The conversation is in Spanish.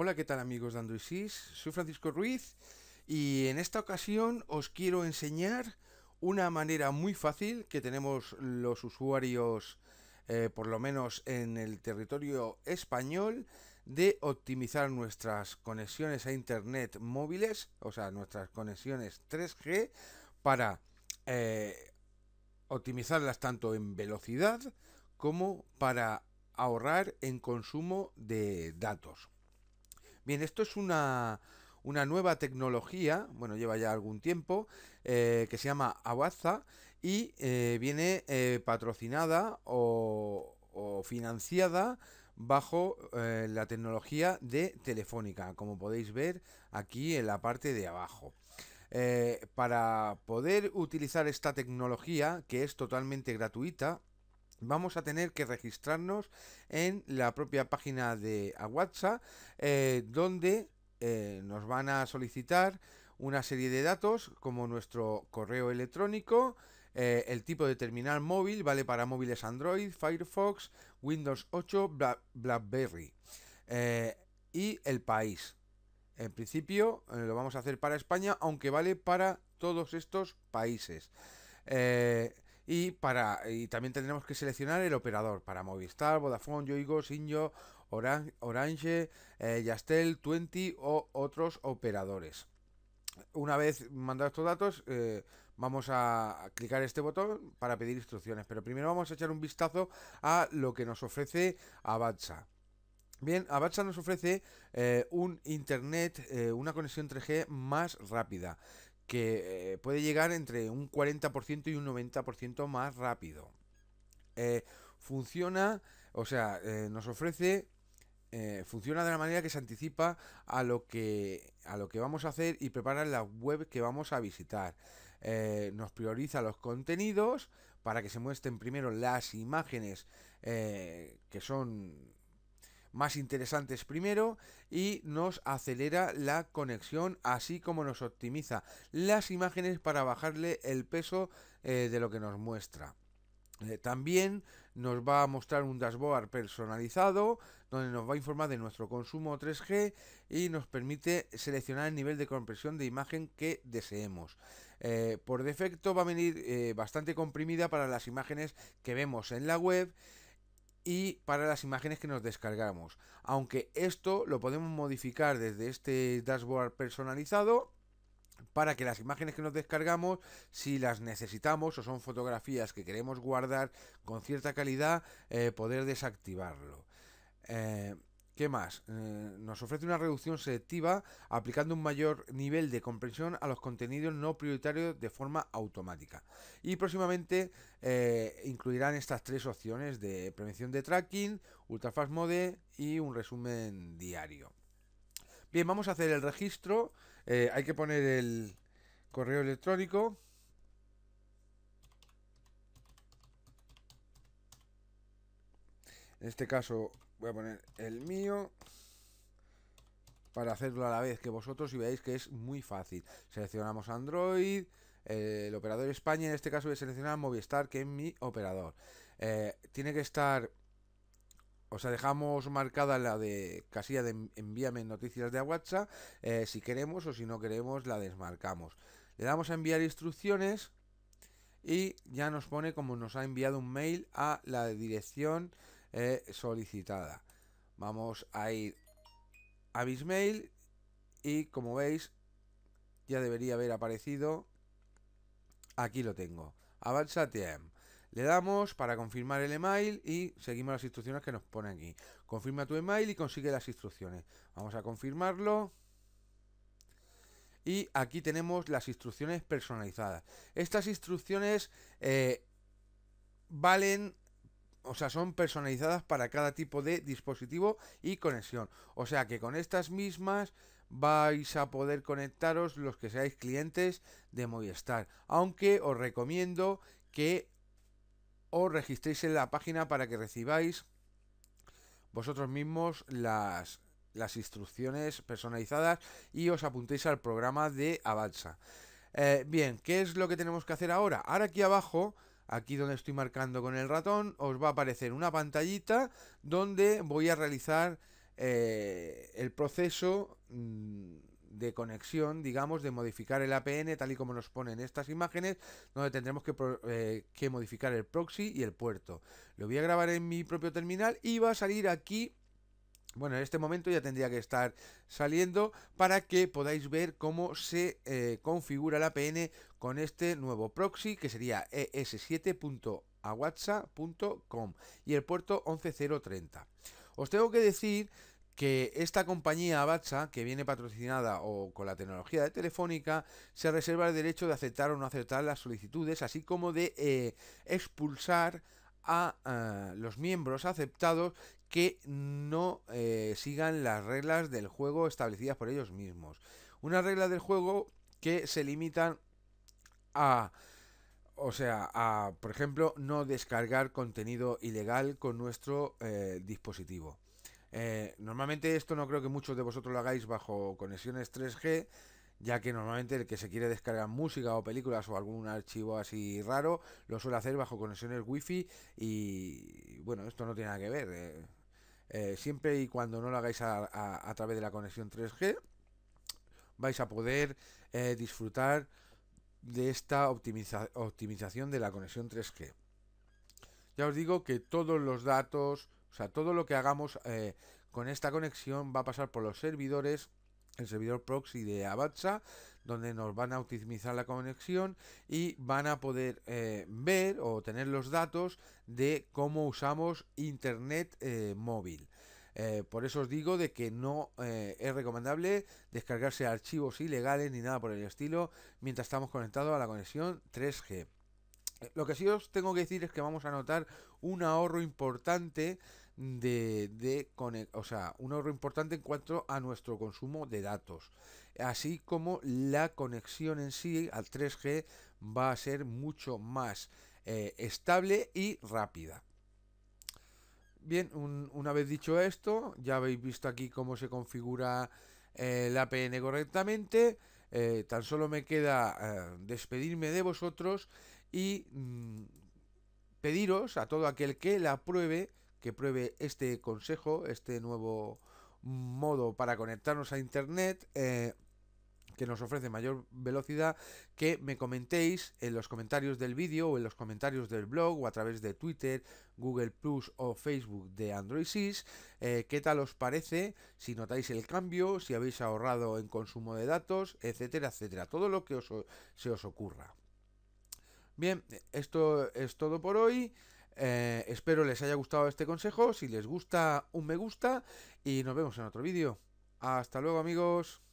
Hola, ¿qué tal amigos de Android Soy Francisco Ruiz y en esta ocasión os quiero enseñar una manera muy fácil que tenemos los usuarios, eh, por lo menos en el territorio español, de optimizar nuestras conexiones a internet móviles, o sea, nuestras conexiones 3G, para eh, optimizarlas tanto en velocidad como para ahorrar en consumo de datos. Bien, esto es una, nueva tecnología, bueno, lleva ya algún tiempo, eh, que se llama Awaza y eh, viene eh, patrocinada o, financiada bajo la tecnología de Telefónica, como podéis ver aquí en la parte de abajo. para poder utilizar esta tecnología, que es totalmente gratuita, vamos a tener que registrarnos en la propia página de WhatsApp eh, donde eh, nos van a solicitar una serie de datos como nuestro correo electrónico, eh, el tipo de terminal móvil, vale para móviles Android, Firefox, Windows 8, BlackBerry y el país. En principio lo vamos a hacer para España, aunque vale para todos estos países. Y, para, y también tendremos que seleccionar el operador para Movistar, Vodafone, Yoigo, Sinjo, Orange, eh, Yastel, Twenty o otros operadores. Una vez mandados estos datos, eh, vamos a clicar este botón para pedir instrucciones, pero primero vamos a echar un vistazo a lo que nos ofrece Avatsa. Bien, Avatsa nos ofrece eh, un internet, una conexión 3G más rápida que eh, puede llegar entre un 40% y un 90% más rápido. Eh, funciona, o sea, eh, nos ofrece, funciona de la manera que se anticipa a lo que, a lo que vamos a hacer y prepara la web que vamos a visitar. nos prioriza los contenidos para que se muestren primero las imágenes que son más interesantes primero y nos acelera la conexión así como nos optimiza las imágenes para bajarle el peso eh, de lo que nos muestra. Eh, también nos va a mostrar un dashboard personalizado donde nos va a informar de nuestro consumo 3G y nos permite seleccionar el nivel de compresión de imagen que deseemos. Eh, por defecto va a venir bastante comprimida para las imágenes que vemos en la web y para las imágenes que nos descargamos. Aunque esto lo podemos modificar desde este dashboard personalizado para que las imágenes que nos descargamos, si las necesitamos o son fotografías que queremos guardar con cierta calidad, eh, poder desactivarlo. Eh, ¿Qué más? Eh, nos ofrece una reducción selectiva aplicando un mayor nivel de comprensión a los contenidos no prioritarios de forma automática. Y próximamente eh, incluirán estas tres opciones de prevención de tracking, ultrafast mode y un resumen diario. Bien, vamos a hacer el registro. Eh, hay que poner el correo electrónico. En este caso voy a poner el mío para hacerlo a la vez que vosotros y veáis que es muy fácil. Seleccionamos Android, eh, el operador España, en este caso voy a seleccionar Movistar, que es mi operador. Eh, tiene que estar, o sea, dejamos marcada la de casilla de envíame noticias de WhatsApp, eh, si queremos o si no queremos la desmarcamos. Le damos a enviar instrucciones y ya nos pone como nos ha enviado un mail a la dirección eh, solicitada. Vamos a ir a Bismail y como veis ya debería haber aparecido. Aquí lo tengo. Avanza TM. Le damos para confirmar el email y seguimos las instrucciones que nos pone aquí. Confirma tu email y consigue las instrucciones. Vamos a confirmarlo. Y aquí tenemos las instrucciones personalizadas. Estas instrucciones eh, valen o sea, son personalizadas para cada tipo de dispositivo y conexión. O sea que con estas mismas vais a poder conectaros los que seáis clientes de Movistar. Aunque os recomiendo que os registréis en la página para que recibáis vosotros mismos las, instrucciones personalizadas y os apuntéis al programa de Avanza. Eh, bien, ¿qué es lo que tenemos que hacer ahora? Ahora aquí abajo aquí donde estoy marcando con el ratón, os va a aparecer una pantallita donde voy a realizar eh, el proceso mm, de conexión, digamos, de modificar el APN tal y como nos ponen estas imágenes, donde tendremos que, eh, que modificar el proxy y el puerto. Lo voy a grabar en mi propio terminal y va a salir aquí bueno, en este momento ya tendría que estar saliendo para que podáis ver cómo se eh, configura la PN con este nuevo proxy que sería es7.awatsa.com y el puerto 11030. Os tengo que decir que esta compañía Abacha, que viene patrocinada o con la tecnología de Telefónica, se reserva el derecho de aceptar o no aceptar las solicitudes, así como de eh, expulsar a los miembros aceptados que no eh, sigan las reglas del juego establecidas por ellos mismos. una regla del juego que se limitan a... O sea, a, por ejemplo, no descargar contenido ilegal con nuestro eh, dispositivo. Eh, normalmente esto no creo que muchos de vosotros lo hagáis bajo conexiones 3G, ya que normalmente el que se quiere descargar música o películas o algún archivo así raro lo suele hacer bajo conexiones wifi y bueno, esto no tiene nada que ver. Eh, eh, siempre y cuando no lo hagáis a, través de la conexión 3G, vais a poder eh, disfrutar de esta optimización de la conexión 3G. Ya os digo que todos los datos, o sea, todo lo que hagamos con esta conexión va a pasar por los servidores el servidor proxy de Avatsa, donde nos van a optimizar la conexión y van a poder eh, ver o tener los datos de cómo usamos Internet eh, móvil. Eh, por eso os digo de que no es recomendable descargarse archivos ilegales ni nada por el estilo mientras estamos conectados a la conexión 3G. Lo que sí os tengo que decir es que vamos a notar un ahorro importante de, de o sea, un ahorro importante en cuanto a nuestro consumo de datos, así como la conexión en sí al 3G va a ser mucho más eh, estable y rápida. Bien, una vez dicho esto, ya habéis visto aquí cómo se configura eh, la APN correctamente. Eh, tan solo me queda despedirme de vosotros y mm, pediros a todo aquel que la pruebe, que pruebe este consejo, este nuevo modo para conectarnos a Internet. Eh, que nos ofrece mayor velocidad, que me comentéis en los comentarios del vídeo o en los comentarios del blog o a través de Twitter, Google Plus o Facebook de Android Sys, eh, qué tal os parece, si notáis el cambio, si habéis ahorrado en consumo de datos, etcétera, etcétera, todo lo que os, se os ocurra. Bien, esto es todo por hoy. Eh, espero les haya gustado este consejo. Si les gusta, un me gusta. Y nos vemos en otro vídeo. Hasta luego amigos.